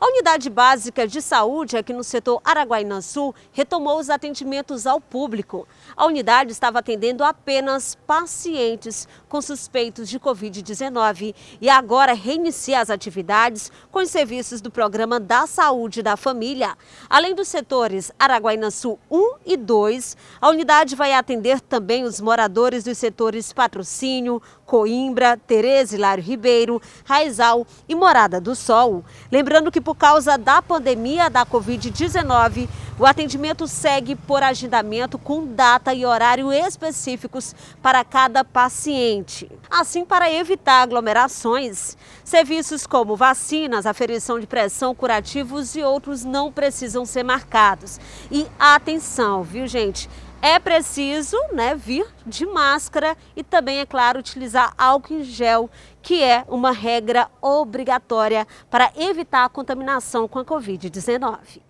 A unidade básica de saúde aqui no setor Araguaína Sul retomou os atendimentos ao público. A unidade estava atendendo apenas pacientes com suspeitos de Covid-19 e agora reinicia as atividades com os serviços do Programa da Saúde da Família. Além dos setores Araguaína Sul 1 e 2, a unidade vai atender também os moradores dos setores Patrocínio, Coimbra, Tereza Hilário Ribeiro, Raizal e Morada do Sol. Lembrando que por causa da pandemia da Covid-19, o atendimento segue por agendamento com data e horário específicos para cada paciente. Assim, para evitar aglomerações, serviços como vacinas, aferição de pressão, curativos e outros não precisam ser marcados. E atenção, viu, gente? É preciso né, vir de máscara e também, é claro, utilizar álcool em gel, que é uma regra obrigatória para evitar a contaminação com a Covid-19.